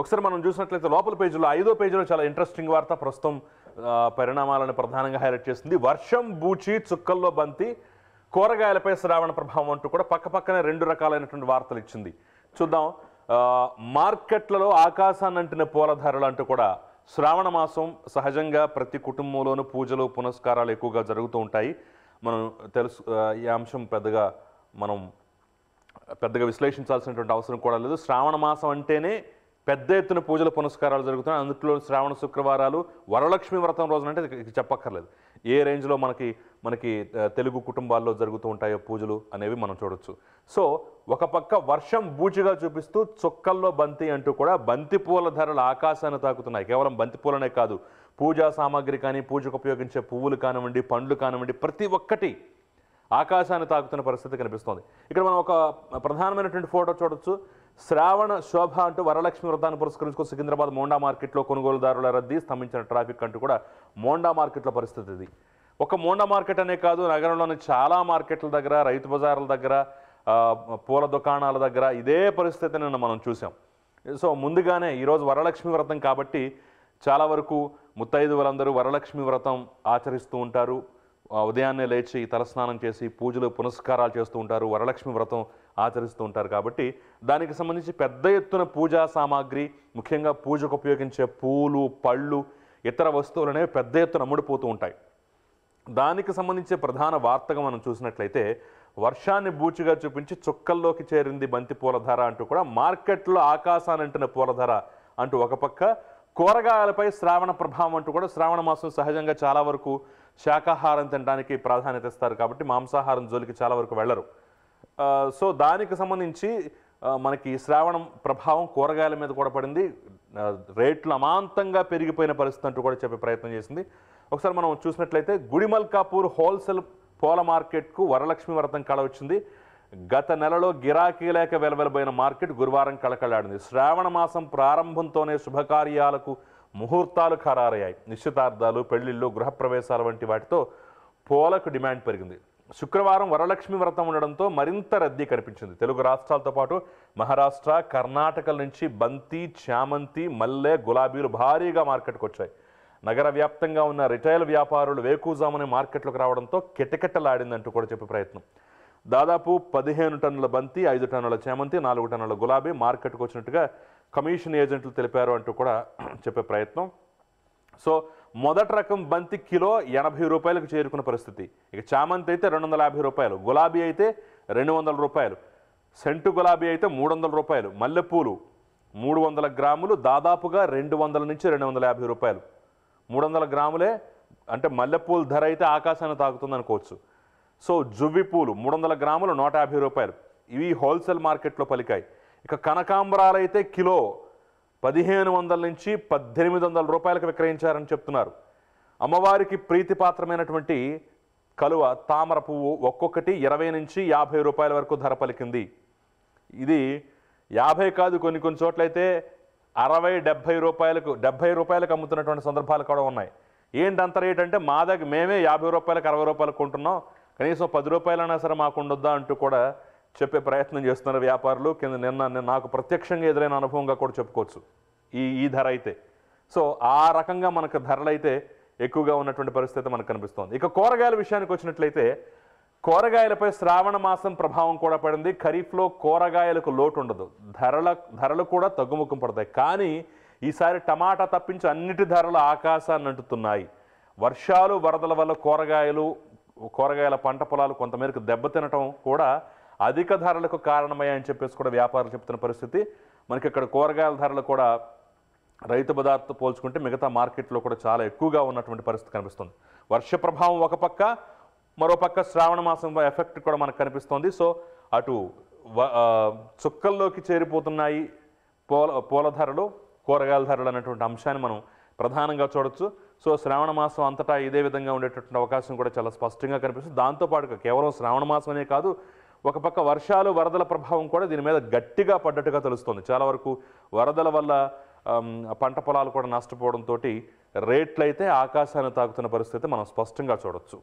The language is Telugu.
ఒకసారి మనం చూసినట్లయితే లోపల పేజీలో ఐదో పేజీలో చాలా ఇంట్రెస్టింగ్ వార్త ప్రస్తుతం పరిణామాలను ప్రధానంగా హైలైట్ చేస్తుంది వర్షం బూచి చుక్కల్లో బంతి కూరగాయలపై శ్రావణ ప్రభావం అంటూ కూడా పక్కపక్కనే రెండు రకాలైనటువంటి వార్తలు ఇచ్చింది చూద్దాం మార్కెట్లలో ఆకాశాన్ని అంటిన పూల ధరలు అంటూ కూడా శ్రావణ మాసం సహజంగా ప్రతి కుటుంబంలోనూ పూజలు పునస్కారాలు ఎక్కువగా జరుగుతూ ఉంటాయి మనం తెలుసు ఈ అంశం పెద్దగా మనం పెద్దగా విశ్లేషించాల్సినటువంటి అవసరం కూడా లేదు శ్రావణ మాసం అంటేనే పెద్ద ఎత్తున పూజల పునస్కారాలు జరుగుతున్నాయి అందులో శ్రావణ శుక్రవారాలు వరలక్ష్మి వ్రతం రోజునంటే చెప్పక్కర్లేదు ఏ రేంజ్లో మనకి మనకి తెలుగు కుటుంబాల్లో జరుగుతూ ఉంటాయో పూజలు అనేవి మనం చూడవచ్చు సో ఒక పక్క వర్షం బూచిగా చూపిస్తూ చుక్కల్లో బంతి అంటూ కూడా బంతి పూల ధరలు ఆకాశాన్ని తాకుతున్నాయి కేవలం బంతి పూలనే కాదు పూజా సామాగ్రి కానీ పూజకు ఉపయోగించే పువ్వులు కానివ్వండి పండ్లు కానివ్వండి ప్రతి ఒక్కటి ఆకాశాన్ని తాకుతున్న పరిస్థితి కనిపిస్తోంది ఇక్కడ మనం ఒక ప్రధానమైనటువంటి ఫోటో చూడవచ్చు శ్రావణ శోభ అంటూ వరలక్ష్మి వ్రతాన్ని పురస్కరించుకుని సికింద్రాబాద్ మోండా మార్కెట్లో కొనుగోలుదారుల రద్దీ స్తంభించిన ట్రాఫిక్ అంటూ కూడా మోండా మార్కెట్ల పరిస్థితి ఇది ఒక మోండా మార్కెట్ అనే కాదు నగరంలోని చాలా మార్కెట్ల దగ్గర రైతు బజార్ల దగ్గర పూల దుకాణాల దగ్గర ఇదే పరిస్థితి నిన్న మనం చూసాం సో ముందుగానే ఈరోజు వరలక్ష్మి వ్రతం కాబట్టి చాలా వరకు ముత్తైదు వరలక్ష్మి వ్రతం ఆచరిస్తూ ఉంటారు ఉదయాన్నే లేచి తలస్నానం చేసి పూజలు పునస్కారాలు చేస్తూ ఉంటారు వరలక్ష్మి వ్రతం ఆచరిస్తూ ఉంటారు కాబట్టి దానికి సంబంధించి పెద్ద ఎత్తున పూజా సామాగ్రి ముఖ్యంగా పూజకు ఉపయోగించే పూలు పళ్ళు ఇతర వస్తువులు అనేవి పెద్ద ఎత్తున అమ్ముడిపోతూ ఉంటాయి దానికి సంబంధించే ప్రధాన వార్తగా మనం చూసినట్లయితే వర్షాన్ని బూచిగా చూపించి చుక్కల్లోకి చేరింది బంతి పూల ధర అంటూ కూడా మార్కెట్లో ఆకాశానంటిన పూల ధర అంటూ ఒక పక్క కూరగాయలపై శ్రావణ ప్రభావం అంటూ కూడా శ్రావణ మాసం సహజంగా చాలా వరకు శాకాహారం తినడానికి ప్రాధాన్యత ఇస్తారు కాబట్టి మాంసాహారం జోలికి చాలా వరకు వెళ్ళరు సో దానికి సంబంధించి మనకి శ్రావణం ప్రభావం కూరగాయల మీద కూడా పడింది రేట్లు అమాంతంగా పెరిగిపోయిన పరిస్థితి అంటూ కూడా చెప్పే ప్రయత్నం చేసింది ఒకసారి మనం చూసినట్లయితే గుడిమల్కాపూర్ హోల్సేల్ పూల మార్కెట్కు వరలక్ష్మి వ్రతం కళ వచ్చింది గత నెలలో గిరాకీ లేక వెలవెలబోయిన మార్కెట్ గురువారం కళకళాడింది శ్రావణ మాసం ప్రారంభంతోనే శుభకార్యాలకు ముహూర్తాలు ఖరారయ్యాయి నిశ్చితార్థాలు పెళ్లిళ్ళు గృహప్రవేశాలు వంటి వాటితో పోలకు డిమాండ్ పెరిగింది శుక్రవారం వరలక్ష్మి వ్రతం ఉండడంతో మరింత రద్దీ కనిపించింది తెలుగు రాష్ట్రాలతో పాటు మహారాష్ట్ర కర్ణాటక నుంచి బంతి చామంతి మల్లె గులాబీలు భారీగా మార్కెట్కు వచ్చాయి నగర వ్యాప్తంగా ఉన్న రిటైల్ వ్యాపారులు వేకూజామని మార్కెట్లకు రావడంతో కిటకిటలాడిందంటూ కూడా చెప్పే ప్రయత్నం దాదాపు పదిహేను టన్నుల బంతి ఐదు టన్నుల చేమంతి నాలుగు టన్నుల గులాబీ మార్కెట్కు వచ్చినట్టుగా కమిషన్ ఏజెంట్లు తెలిపారు అంటూ కూడా చెప్పే ప్రయత్నం సో మొదటి రకం బంతి కిలో ఎనభై రూపాయలకు చేరుకున్న పరిస్థితి ఇక చామంతి అయితే రెండు వందల యాభై రూపాయలు గులాబీ అయితే రెండు వందల రూపాయలు సెంటు గులాబీ అయితే మూడు వందల రూపాయలు మల్లెపూలు మూడు వందల గ్రాములు దాదాపుగా రెండు వందల నుంచి రెండు వందల యాభై రూపాయలు మూడు వందల గ్రాములే అంటే మల్లెపూల ధర అయితే ఆకాశాన్ని తాగుతుంది అనుకోవచ్చు సో జువ్వి పూలు మూడు వందల గ్రాములు నూట యాభై రూపాయలు ఇవి హోల్సేల్ మార్కెట్లో పలికాయి ఇక కనకాంబరాలు అయితే కిలో పదిహేను వందల నుంచి పద్దెనిమిది వందల రూపాయలకు విక్రయించారని చెప్తున్నారు అమ్మవారికి ప్రీతిపాత్రమైనటువంటి కలువ తామర పువ్వు ఒక్కొక్కటి ఇరవై నుంచి యాభై రూపాయల వరకు ధర పలికింది ఇది యాభై కాదు కొన్ని కొన్ని చోట్లయితే అరవై డెబ్భై రూపాయలకు డెబ్భై రూపాయలకు అమ్ముతున్నటువంటి సందర్భాలు కూడా ఉన్నాయి ఏంటి అంత రేట్ అంటే మా దగ్గర మేమే యాభై రూపాయలకు అరవై రూపాయలకు కొంటున్నాం కనీసం పది రూపాయలైనా సరే మాకు ఉండొద్దా అంటూ కూడా చెప్పే ప్రయత్నం చేస్తున్నారు వ్యాపారులు కింద నిన్న నాకు ప్రత్యక్షంగా ఎదురైన అనుభవంగా కూడా చెప్పుకోవచ్చు ఈ ఈ ధర అయితే సో ఆ రకంగా మనకు ధరలైతే ఎక్కువగా ఉన్నటువంటి పరిస్థితి మనకు కనిపిస్తోంది ఇక కూరగాయల విషయానికి వచ్చినట్లయితే కూరగాయలపై శ్రావణ మాసం ప్రభావం కూడా పడింది ఖరీఫ్లో కూరగాయలకు లోటు ఉండదు ధరల ధరలు కూడా తగ్గుముఖం పడతాయి కానీ ఈసారి టమాటా తప్పించి అన్నిటి ధరలు ఆకాశాన్ని అంటుతున్నాయి వర్షాలు వరదల వల్ల కూరగాయలు కూరగాయల పంట పొలాలు కొంతమేరకు దెబ్బతినటం కూడా అధిక ధరలకు కారణమయ్యాయని చెప్పేసి కూడా వ్యాపారులు చెప్తున్న పరిస్థితి మనకి ఇక్కడ కూరగాయల ధరలు కూడా రైతు బజార్తో పోల్చుకుంటే మిగతా మార్కెట్లో కూడా చాలా ఎక్కువగా ఉన్నటువంటి పరిస్థితి కనిపిస్తుంది వర్ష ప్రభావం ఒక పక్క మరోపక్క శ్రావణ మాసం ఎఫెక్ట్ కూడా మనకు కనిపిస్తోంది సో అటు చుక్కల్లోకి చేరిపోతున్నాయి పూల పూల ధరలు కూరగాయల ధరలు అనేటువంటి అంశాన్ని మనం ప్రధానంగా చూడొచ్చు సో శ్రావణ మాసం అంతటా ఇదే విధంగా ఉండేటటువంటి అవకాశం కూడా చాలా స్పష్టంగా కనిపిస్తుంది దాంతోపాటు కేవలం శ్రావణ మాసం అనే కాదు ఒక పక్క వర్షాలు వరదల ప్రభావం కూడా దీని మీద గట్టిగా పడ్డట్టుగా తెలుస్తుంది చాలా వరకు వరదల వల్ల పంట పొలాలు కూడా నష్టపోవడంతో రేట్లయితే ఆకాశాన్ని తాకుతున్న పరిస్థితి మనం స్పష్టంగా చూడొచ్చు